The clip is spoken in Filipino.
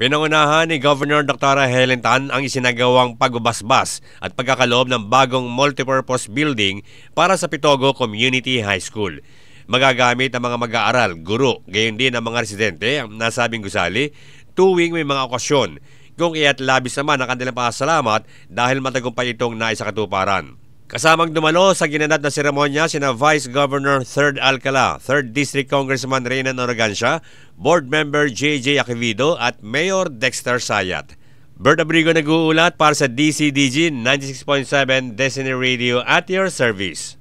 Pinangunahan ni Governor Dr. Helen Tan ang isinagawang pagbabasbas at pagkakaloob ng bagong multipurpose building para sa Pitogo Community High School. Magagamit ang mga mag-aaral, guro, gayon din ang mga residente ang nasabing gusali tuwing may mga okasyon kung iya't labis naman ang kanilang pasalamat dahil matagumpay itong naisakatuparan. Kasamang dumalo sa ginanap na seremonya sina Vice Governor 3rd Alcala, 3rd District Congressman Reynan Oragancia, Board Member JJ Aquivito at Mayor Dexter Sayat. Bert Abrigo nag-uulat para sa DCDG 96.7 Destiny Radio at your service.